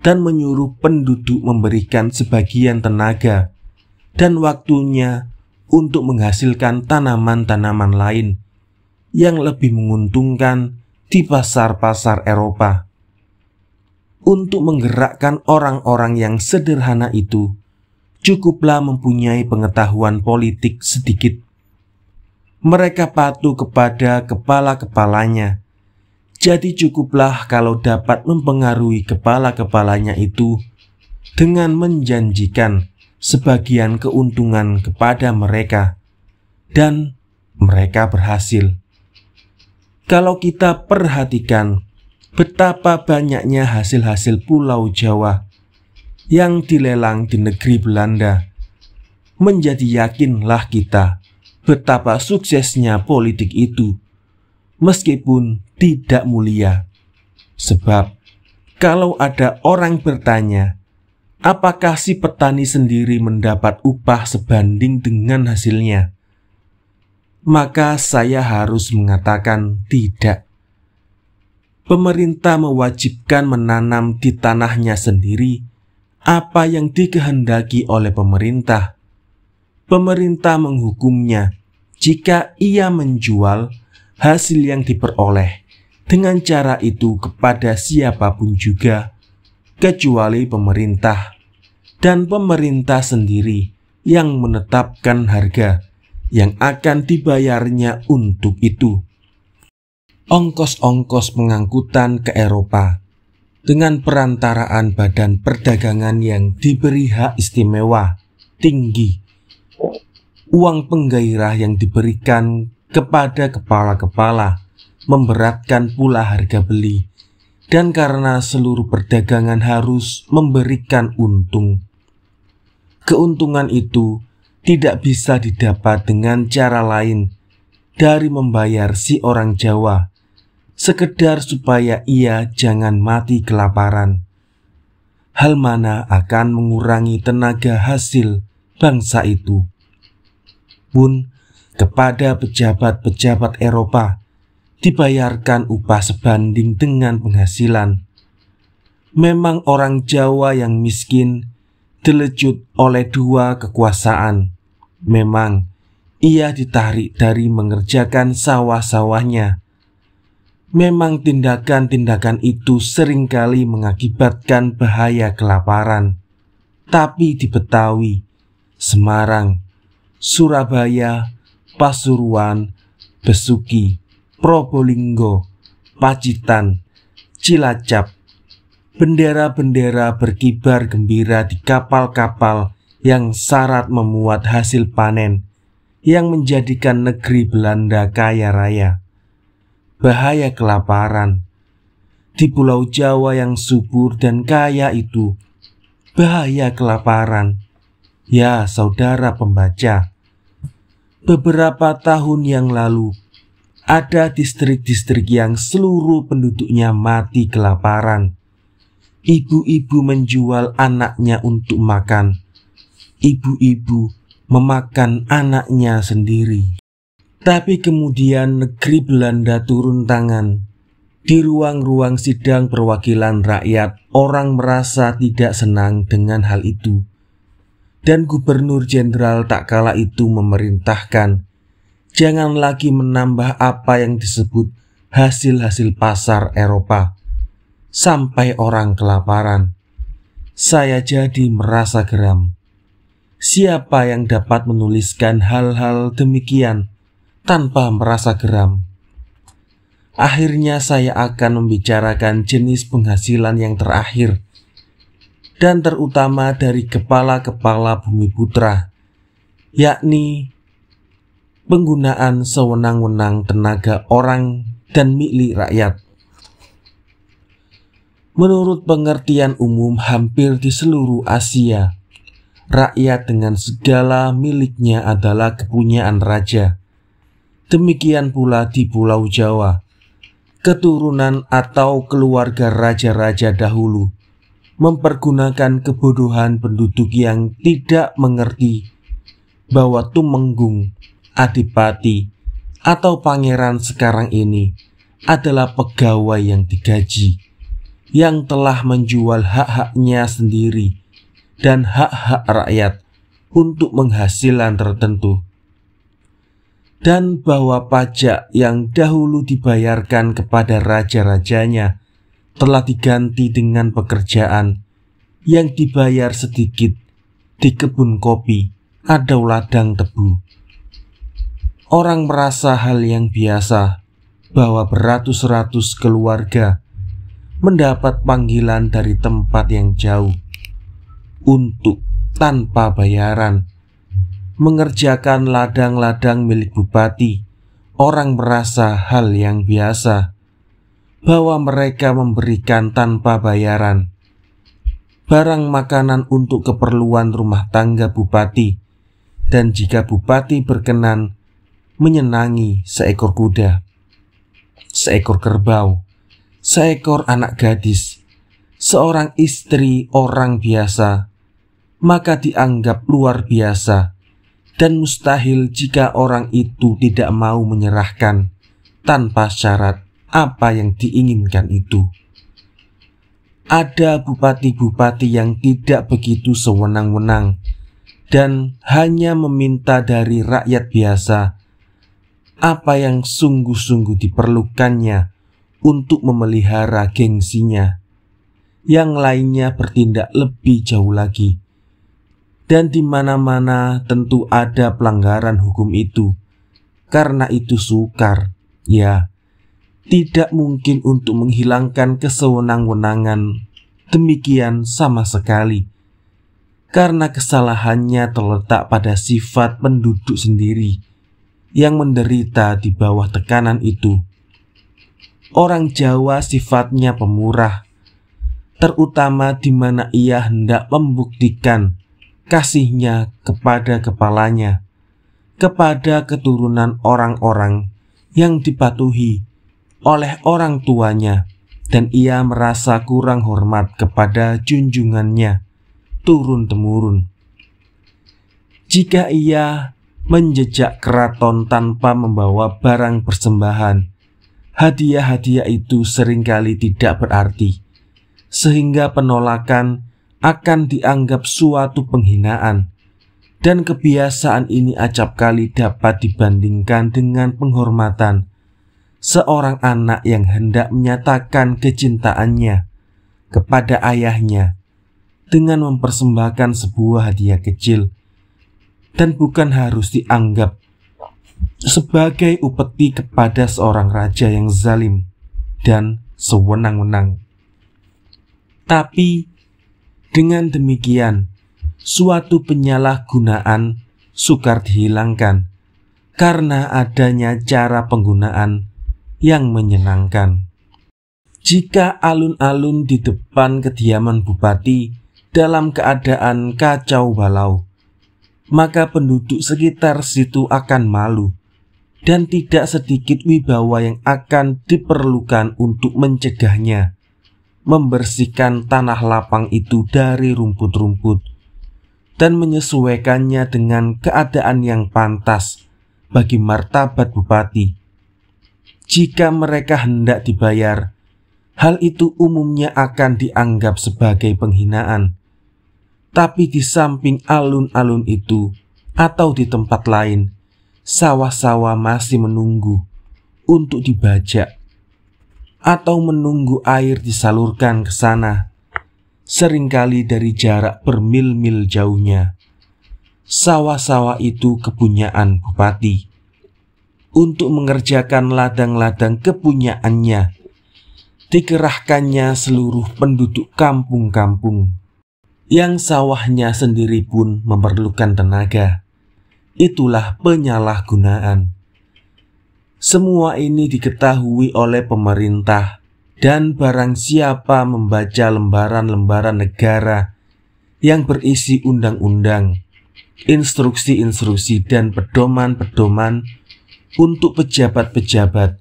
dan menyuruh penduduk memberikan sebagian tenaga dan waktunya untuk menghasilkan tanaman-tanaman lain yang lebih menguntungkan di pasar-pasar Eropa. Untuk menggerakkan orang-orang yang sederhana itu, cukuplah mempunyai pengetahuan politik sedikit. Mereka patuh kepada kepala-kepalanya. Jadi cukuplah kalau dapat mempengaruhi kepala-kepalanya itu dengan menjanjikan sebagian keuntungan kepada mereka, dan mereka berhasil. Kalau kita perhatikan betapa banyaknya hasil-hasil Pulau Jawa yang dilelang di negeri Belanda, menjadi yakinlah kita betapa suksesnya politik itu, meskipun tidak mulia. Sebab, kalau ada orang bertanya Apakah si petani sendiri mendapat upah sebanding dengan hasilnya? Maka saya harus mengatakan tidak. Pemerintah mewajibkan menanam di tanahnya sendiri apa yang dikehendaki oleh pemerintah. Pemerintah menghukumnya jika ia menjual hasil yang diperoleh dengan cara itu kepada siapapun juga kecuali pemerintah dan pemerintah sendiri yang menetapkan harga yang akan dibayarnya untuk itu. Ongkos-ongkos pengangkutan ke Eropa dengan perantaraan badan perdagangan yang diberi hak istimewa tinggi. Uang penggairah yang diberikan kepada kepala-kepala memberatkan pula harga beli dan karena seluruh perdagangan harus memberikan untung. Keuntungan itu tidak bisa didapat dengan cara lain dari membayar si orang Jawa, sekedar supaya ia jangan mati kelaparan. Hal mana akan mengurangi tenaga hasil bangsa itu. Pun kepada pejabat-pejabat Eropa dibayarkan upah sebanding dengan penghasilan. Memang orang Jawa yang miskin dilecut oleh dua kekuasaan. Memang ia ditarik dari mengerjakan sawah-sawahnya. Memang tindakan-tindakan itu seringkali mengakibatkan bahaya kelaparan. Tapi di Betawi, Semarang, Surabaya, Pasuruan, Besuki, Probolinggo, Pacitan, Cilacap, bendera-bendera berkibar gembira di kapal-kapal yang syarat memuat hasil panen yang menjadikan negeri Belanda kaya raya. Bahaya kelaparan di Pulau Jawa yang subur dan kaya itu. Bahaya kelaparan, ya saudara pembaca. Beberapa tahun yang lalu, ada distrik-distrik yang seluruh penduduknya mati kelaparan. Ibu-ibu menjual anaknya untuk makan. Ibu-ibu memakan anaknya sendiri. Tapi kemudian negeri Belanda turun tangan. Di ruang-ruang sidang perwakilan rakyat, orang merasa tidak senang dengan hal itu. Dan Gubernur Jenderal tak kala itu memerintahkan jangan lagi menambah apa yang disebut hasil-hasil pasar Eropa sampai orang kelaparan. Saya jadi merasa geram. Siapa yang dapat menuliskan hal-hal demikian tanpa merasa geram? Akhirnya saya akan membicarakan jenis penghasilan yang terakhir dan terutama dari kepala-kepala bumi putra, yakni penggunaan sewenang-wenang tenaga orang dan milik rakyat. Menurut pengertian umum hampir di seluruh Asia, rakyat dengan segala miliknya adalah kepunyaan raja. Demikian pula di Pulau Jawa, keturunan atau keluarga raja-raja dahulu mempergunakan kebodohan penduduk yang tidak mengerti bahwa Tumenggung adipati, atau pangeran sekarang ini adalah pegawai yang digaji, yang telah menjual hak-haknya sendiri dan hak-hak rakyat untuk menghasilkan tertentu, dan bahwa pajak yang dahulu dibayarkan kepada raja-rajanya telah diganti dengan pekerjaan yang dibayar sedikit di kebun kopi atau ladang tebu orang merasa hal yang biasa bahwa beratus-ratus keluarga mendapat panggilan dari tempat yang jauh untuk tanpa bayaran mengerjakan ladang-ladang milik bupati. Orang merasa hal yang biasa bahwa mereka memberikan tanpa bayaran barang makanan untuk keperluan rumah tangga bupati, dan jika bupati berkenan, menyenangi seekor kuda, seekor kerbau, seekor anak gadis, seorang istri orang biasa, maka dianggap luar biasa dan mustahil jika orang itu tidak mau menyerahkan tanpa syarat apa yang diinginkan itu. Ada bupati-bupati yang tidak begitu sewenang-wenang dan hanya meminta dari rakyat biasa apa yang sungguh-sungguh diperlukannya untuk memelihara gengsinya. Yang lainnya bertindak lebih jauh lagi. Dan di mana-mana tentu ada pelanggaran hukum itu. Karena itu sukar, ya. Tidak mungkin untuk menghilangkan kesewenang-wenangan demikian sama sekali. Karena kesalahannya terletak pada sifat penduduk sendiri yang menderita di bawah tekanan itu. Orang Jawa sifatnya pemurah, terutama di mana ia hendak membuktikan kasihnya kepada kepalanya, kepada keturunan orang-orang yang dipatuhi oleh orang tuanya, dan ia merasa kurang hormat kepada junjungannya turun-temurun. Jika ia menjejak keraton tanpa membawa barang persembahan. Hadiah-hadiah itu seringkali tidak berarti, sehingga penolakan akan dianggap suatu penghinaan. Dan kebiasaan ini acap kali dapat dibandingkan dengan penghormatan seorang anak yang hendak menyatakan kecintaannya kepada ayahnya dengan mempersembahkan sebuah hadiah kecil dan bukan harus dianggap sebagai upeti kepada seorang raja yang zalim dan sewenang-wenang. Tapi dengan demikian, suatu penyalahgunaan sukar dihilangkan karena adanya cara penggunaan yang menyenangkan. Jika alun-alun di depan kediaman bupati dalam keadaan kacau balau, maka penduduk sekitar situ akan malu dan tidak sedikit wibawa yang akan diperlukan untuk mencegahnya, membersihkan tanah lapang itu dari rumput-rumput, dan menyesuaikannya dengan keadaan yang pantas bagi martabat bupati. Jika mereka hendak dibayar, hal itu umumnya akan dianggap sebagai penghinaan tapi di samping alun-alun itu atau di tempat lain, sawah-sawah masih menunggu untuk dibajak atau menunggu air disalurkan ke sana, seringkali dari jarak bermil-mil jauhnya. Sawah-sawah itu kepunyaan bupati untuk mengerjakan ladang-ladang kepunyaannya dikerahkannya seluruh penduduk kampung-kampung yang sawahnya sendiri pun memerlukan tenaga. Itulah penyalahgunaan. Semua ini diketahui oleh pemerintah dan barang siapa membaca lembaran-lembaran negara yang berisi undang-undang, instruksi-instruksi dan pedoman-pedoman untuk pejabat-pejabat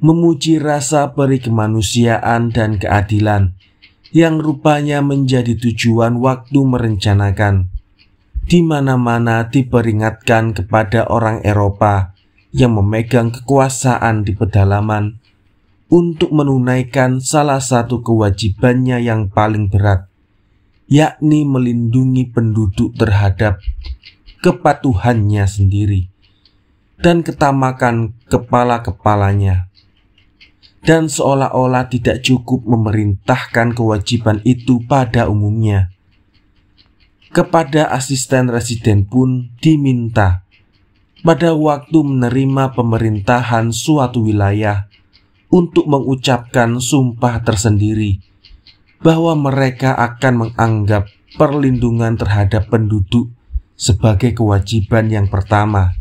memuji rasa perikemanusiaan dan keadilan yang rupanya menjadi tujuan waktu merencanakan. Di mana-mana diperingatkan kepada orang Eropa yang memegang kekuasaan di pedalaman untuk menunaikan salah satu kewajibannya yang paling berat, yakni melindungi penduduk terhadap kepatuhannya sendiri dan ketamakan kepala-kepalanya dan seolah-olah tidak cukup memerintahkan kewajiban itu pada umumnya. Kepada asisten residen pun diminta pada waktu menerima pemerintahan suatu wilayah untuk mengucapkan sumpah tersendiri bahwa mereka akan menganggap perlindungan terhadap penduduk sebagai kewajiban yang pertama.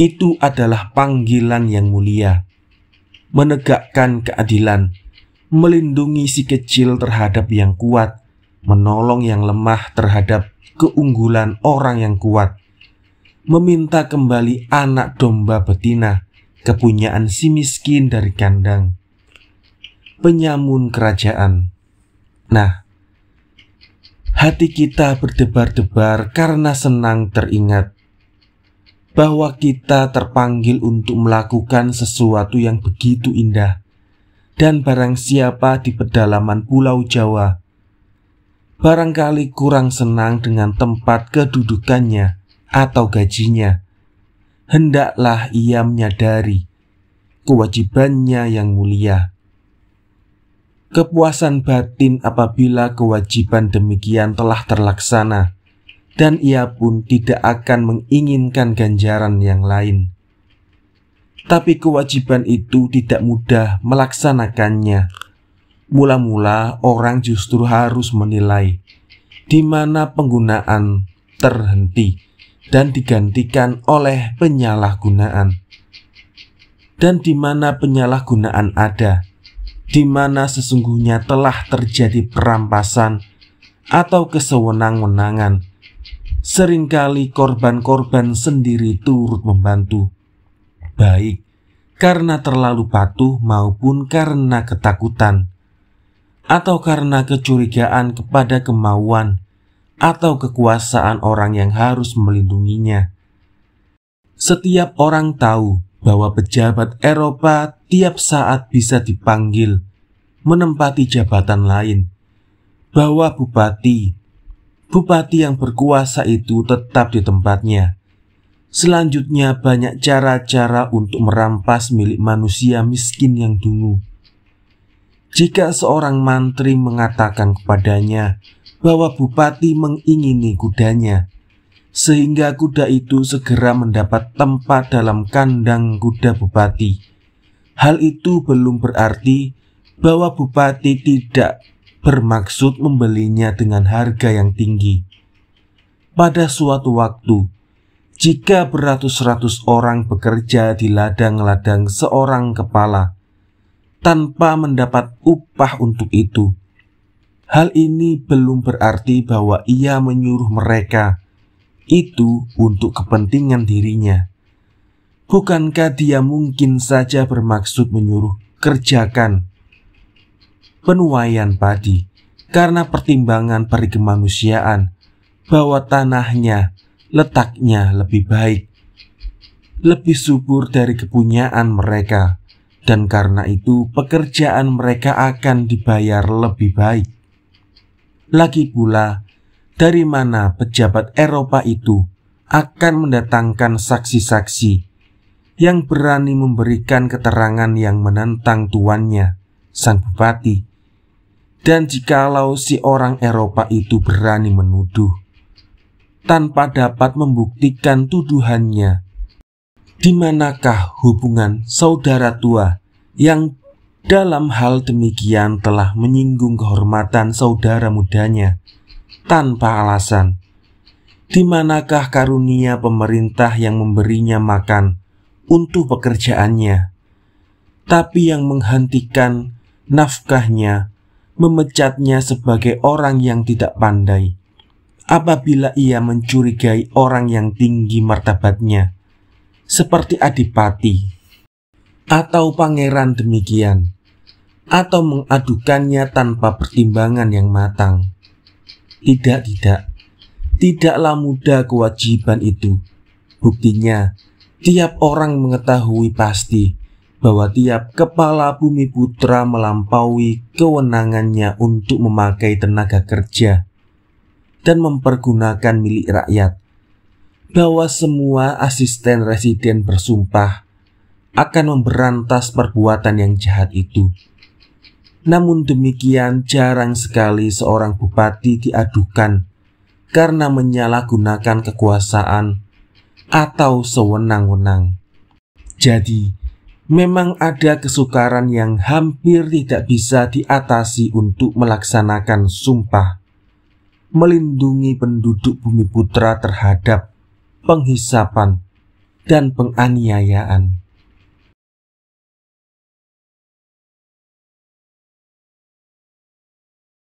Itu adalah panggilan yang mulia menegakkan keadilan, melindungi si kecil terhadap yang kuat, menolong yang lemah terhadap keunggulan orang yang kuat, meminta kembali anak domba betina, kepunyaan si miskin dari kandang, penyamun kerajaan. Nah, hati kita berdebar-debar karena senang teringat bahwa kita terpanggil untuk melakukan sesuatu yang begitu indah, dan barang siapa di pedalaman Pulau Jawa barangkali kurang senang dengan tempat kedudukannya atau gajinya, hendaklah ia menyadari kewajibannya yang mulia. Kepuasan batin apabila kewajiban demikian telah terlaksana dan ia pun tidak akan menginginkan ganjaran yang lain. Tapi kewajiban itu tidak mudah melaksanakannya. Mula-mula orang justru harus menilai di mana penggunaan terhenti dan digantikan oleh penyalahgunaan. Dan di mana penyalahgunaan ada, di mana sesungguhnya telah terjadi perampasan atau kesewenang-wenangan seringkali korban-korban sendiri turut membantu, baik karena terlalu patuh maupun karena ketakutan, atau karena kecurigaan kepada kemauan atau kekuasaan orang yang harus melindunginya. Setiap orang tahu bahwa pejabat Eropa tiap saat bisa dipanggil menempati jabatan lain, bahwa bupati bupati yang berkuasa itu tetap di tempatnya. Selanjutnya banyak cara-cara untuk merampas milik manusia miskin yang dungu. Jika seorang mantri mengatakan kepadanya bahwa bupati mengingini kudanya, sehingga kuda itu segera mendapat tempat dalam kandang kuda bupati. Hal itu belum berarti bahwa bupati tidak bermaksud membelinya dengan harga yang tinggi. Pada suatu waktu, jika beratus-ratus orang bekerja di ladang-ladang seorang kepala tanpa mendapat upah untuk itu, hal ini belum berarti bahwa ia menyuruh mereka itu untuk kepentingan dirinya. Bukankah dia mungkin saja bermaksud menyuruh kerjakan penuaian padi karena pertimbangan peri kemanusiaan bahwa tanahnya letaknya lebih baik, lebih subur dari kepunyaan mereka, dan karena itu pekerjaan mereka akan dibayar lebih baik. Lagi pula, dari mana pejabat Eropa itu akan mendatangkan saksi-saksi yang berani memberikan keterangan yang menentang tuannya, sang bupati, dan jikalau si orang Eropa itu berani menuduh tanpa dapat membuktikan tuduhannya, di manakah hubungan saudara tua yang dalam hal demikian telah menyinggung kehormatan saudara mudanya tanpa alasan? Di manakah karunia pemerintah yang memberinya makan untuk pekerjaannya, tapi yang menghentikan nafkahnya memecatnya sebagai orang yang tidak pandai apabila ia mencurigai orang yang tinggi martabatnya, seperti adipati atau pangeran demikian, atau mengadukannya tanpa pertimbangan yang matang. Tidak, tidak, tidaklah mudah kewajiban itu. Buktinya, tiap orang mengetahui pasti bahwa tiap kepala bumi putra melampaui kewenangannya untuk memakai tenaga kerja dan mempergunakan milik rakyat, bahwa semua asisten residen bersumpah akan memberantas perbuatan yang jahat itu. Namun demikian jarang sekali seorang bupati diadukan karena menyalahgunakan kekuasaan atau sewenang-wenang. Jadi, memang ada kesukaran yang hampir tidak bisa diatasi untuk melaksanakan sumpah melindungi penduduk bumi putra terhadap penghisapan dan penganiayaan.